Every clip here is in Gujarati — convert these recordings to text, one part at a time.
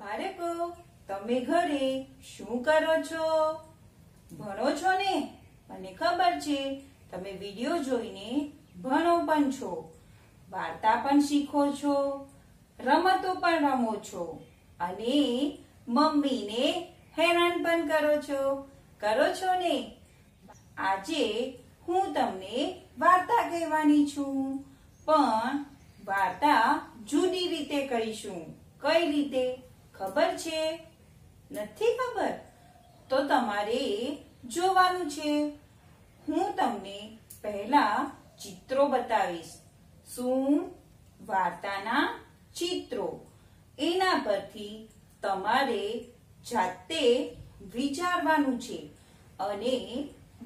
બાળકો તમે ઘરે શું કરો છો ભણો છો ને મને ખબર છે તમે વિડીયો જોઈને ભણો પણ છો વાર્તા પણ શીખો છો રમતો પણ રમો છો અને મમ્મીને હેરાન પણ કરો છો કરો છો ને આજે હું તમને વાર્તા કહેવાની છું પણ વાર્તા જુદી રીતે કહીશું કઈ રીતે ખબર છે નથી ખબર તો તમારે જોવાનું છે હું તમને પહેલા ચિત્રો બતાવીશ શું વાર્તાના ચિત્રો એના પરથી તમારે જાતે વિચારવાનું છે અને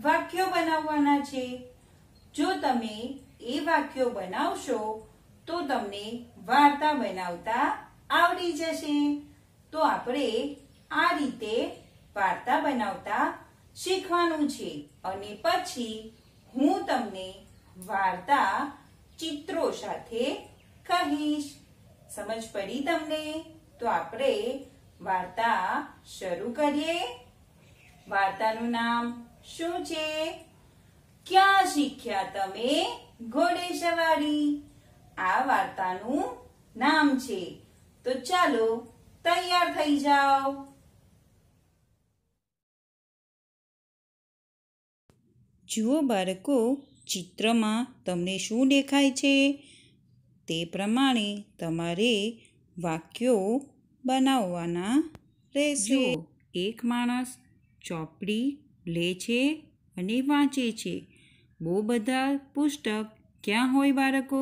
વાક્યો બનાવવાના છે જો તમે એ વાક્યો બનાવશો તો તમને વાર્તા બનાવતા આવડી જશે તો આપણે આ રીતે વાર્તા બનાવતા શીખવાનું છે અને પછી હું તમને વાર્તા ચિત્રો સાથે કહીશ સમજ પડી તમને તો આપણે વાર્તા શરૂ કરીએ વાર્તાનું નામ શું છે ક્યાં શીખ્યા તમે ઘોડે સવારી આ વાર્તાનું નામ છે તો ચાલો તૈયાર થઈ જાઓ જુઓ બાળકો ચિત્રમાં તમને શું દેખાય છે તે પ્રમાણે તમારે વાક્યો બનાવવાના રહેશે એક માણસ ચોપડી લે છે અને વાંચે છે બહુ બધા પુસ્તક ક્યાં હોય બાળકો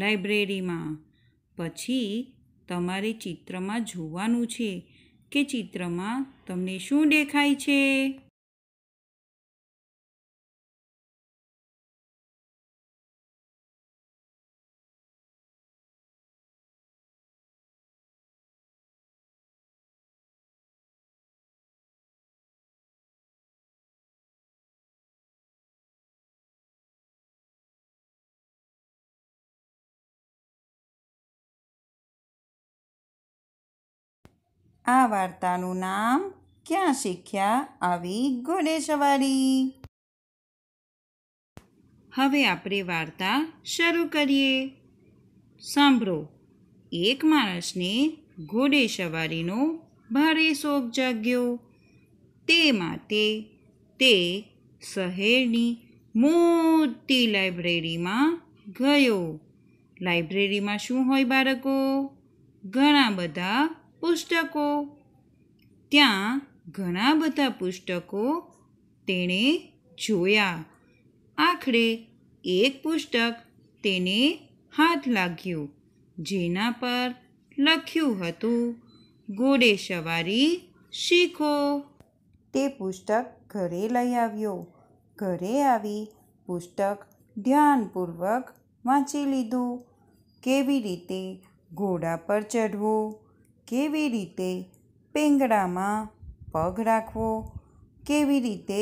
લાઇબ્રેરીમાં પછી તમારે ચિત્રમાં જોવાનું છે કે ચિત્રમાં તમને શું દેખાય છે આ વાર્તાનું નામ ક્યાં શીખ્યા આવી ઘોડેસવારી હવે આપણે વાર્તા શરૂ કરીએ સાંભળો એક માણસને ઘોડેસવારીનો ભારે શોખ જાગ્યો તે માટે તે શહેરની મોટી લાઇબ્રેરીમાં ગયો લાઇબ્રેરીમાં શું હોય બાળકો ઘણા બધા પુસ્તકો ત્યાં ઘણા બધા પુસ્તકો તેણે જોયા આખરે એક પુસ્તક તેને હાથ લાગ્યું જેના પર લખ્યું હતું ઘોડે સવારી શીખો તે પુસ્તક ઘરે લઈ આવ્યો ઘરે આવી પુસ્તક ધ્યાનપૂર્વક વાંચી લીધું કેવી રીતે ઘોડા પર ચઢવું કેવી રીતે પેંગડામાં પગ રાખવો કેવી રીતે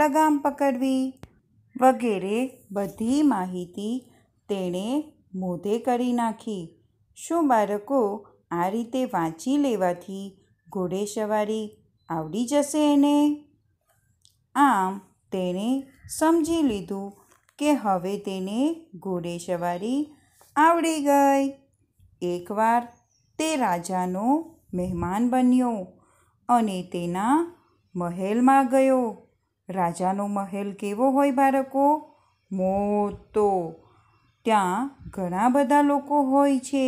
લગામ પકડવી વગેરે બધી માહિતી તેણે મોઢે કરી નાખી શું બાળકો આ રીતે વાંચી લેવાથી ઘોડે સવારી આવડી જશે એને આમ તેણે સમજી લીધું કે હવે તેને ઘોડે સવારી આવડી ગઈ એકવાર તે રાજાનો મહેમાન બન્યો અને તેના મહેલમાં ગયો રાજાનો મહેલ કેવો હોય બાળકો મોટો ત્યાં ઘણા બધા લોકો હોય છે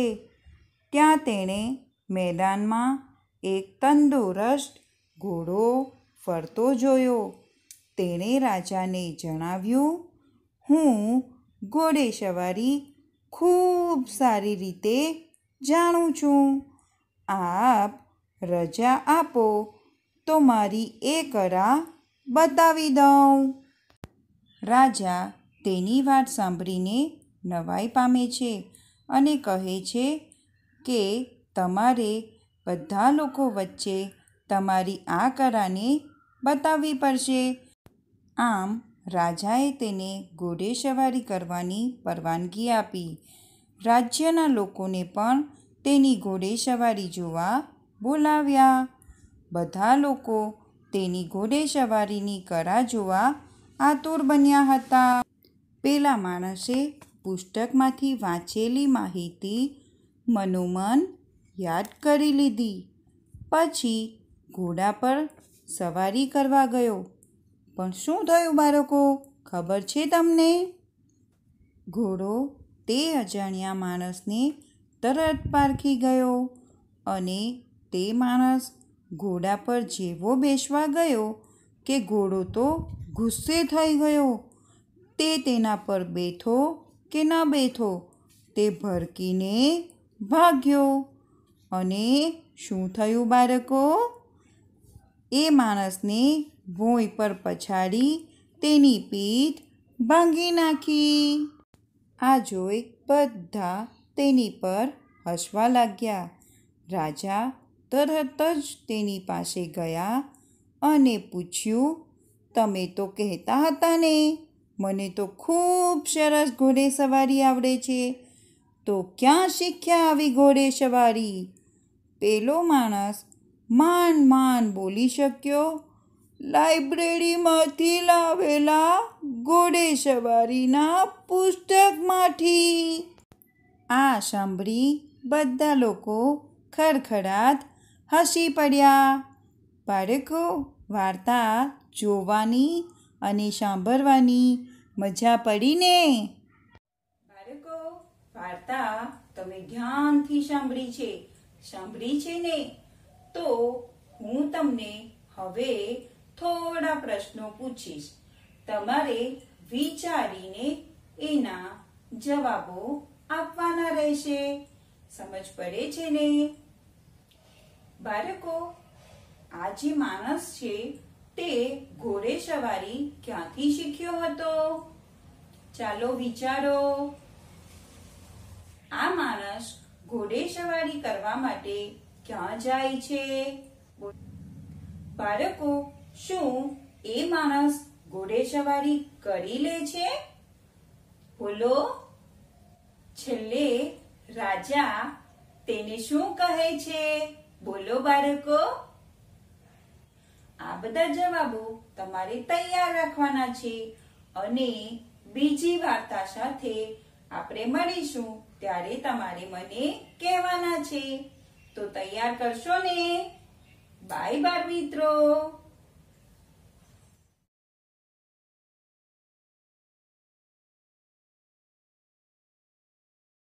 ત્યાં તેણે મેદાનમાં એક તંદુરસ્ત ઘોડો ફરતો જોયો તેણે રાજાને જણાવ્યું હું ઘોડે સવારી ખૂબ સારી રીતે જાણું છું આપ રજા આપો તો મારી એ કરા બતાવી દઉં રાજા તેની વાત સાંભળીને નવાઈ પામે છે અને કહે છે કે તમારે બધા લોકો વચ્ચે તમારી આ કરાને બતાવવી પડશે આમ રાજાએ તેને ઘોડે સવારી કરવાની પરવાનગી આપી રાજ્યના લોકોને પણ તેની ઘોડેસવારી જોવા બોલાવ્યા બધા લોકો તેની ઘોડેસવારીની કરા જોવા આતુર બન્યા હતા પેલા માણસે પુસ્તકમાંથી વાંચેલી માહિતી મનોમન યાદ કરી લીધી પછી ઘોડા પર સવારી કરવા ગયો પણ શું થયું બાળકો ખબર છે તમને ઘોડો તે અજાણ્યા માણસને તરત પારખી ગયો અને તે માણસ ઘોડા પર જેવો બેસવા ગયો કે ઘોડો તો ગુસ્સે થઈ ગયો તે તેના પર બેઠો કે ન બેઠો તે ભરકીને ભાગ્યો અને શું થયું બાળકો એ માણસને ભોંય પર પછાડી તેની પીઠ ભાંગી નાખી આ જોઈ બધા તેની પર હસવા લાગ્યા રાજા તરત જ તેની પાસે ગયા અને પૂછ્યું તમે તો કહેતા હતા ને મને તો ખૂબ સરસ ઘોડે સવારી આવડે છે તો ક્યાં શીખ્યા આવી ઘોડે સવારી પેલો માણસ માન માન બોલી શક્યો લાઇબ્રેરીમાંથી લાવેલા ઘોડે સવારીના પુસ્તકમાંથી આ સાંભળી બધા લોકો ખડખડાટ હસી પડ્યા બાળકો વાર્તા જોવાની અને સાંભળવાની મજા પડીને બાળકો વાર્તા તમે ધ્યાનથી સાંભળી છે સાંભળી છે ને તો હું તમને હવે થોડા પ્રશ્નો પૂછીશ તમારે વિચારીને એના જવાબો આપવાના રહેશે સમજ પડે છે ને બાળકો આ જે માણસ છે તે ઘોડે સવારી ક્યાંથી શીખ્યો હતો ચાલો વિચારો આ માણસ ઘોડે સવારી કરવા માટે ક્યાં જાય છે બાળકો શું એ માણસ ઘોડે સવારી કરી લે છે બોલો છેલ્લે રાજા તેને શું કહે છે બોલો બાળકો આ બધા જવાબો તમારે તૈયાર રાખવાના છે અને બીજી વાર્તા સાથે આપણે મળીશું ત્યારે તમારે મને કહેવાના છે તો તૈયાર કરશો ને બાય બાર મિત્રો